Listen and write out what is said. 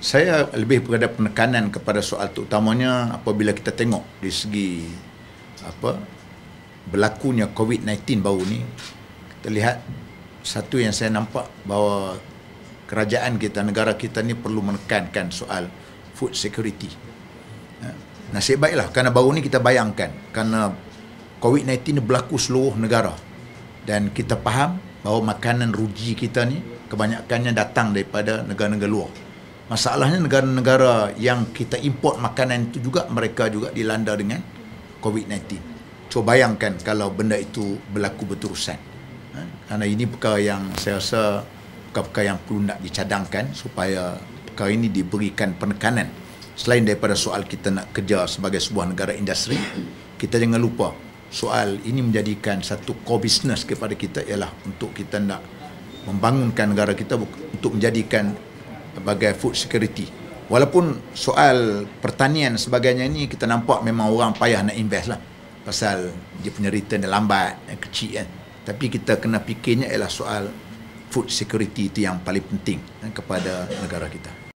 Saya lebih berada penekanan kepada soal terutamanya apabila kita tengok di segi apa berlakunya COVID-19 baru ni kita lihat satu yang saya nampak bahawa kerajaan kita, negara kita ni perlu menekankan soal food security. Ha, nasib baiklah kerana baru ni kita bayangkan kerana COVID-19 ni berlaku seluruh negara dan kita faham bahawa makanan rugi kita ni kebanyakannya datang daripada negara-negara luar. Masalahnya negara-negara yang kita import makanan itu juga mereka juga dilanda dengan COVID-19. Cuba bayangkan kalau benda itu berlaku berterusan. Ha? Karena ini perkara yang saya rasa perkara-perkara yang perlu nak dicadangkan supaya perkara ini diberikan penekanan. Selain daripada soal kita nak kerja sebagai sebuah negara industri, kita jangan lupa soal ini menjadikan satu core business kepada kita ialah untuk kita nak membangunkan negara kita untuk menjadikan sebagai food security. Walaupun soal pertanian sebagainya ni kita nampak memang orang payah nak invest lah. Pasal dia punya return dia lambat, yang eh, kecil kan. Tapi kita kena fikirnya ialah soal food security itu yang paling penting eh, kepada negara kita.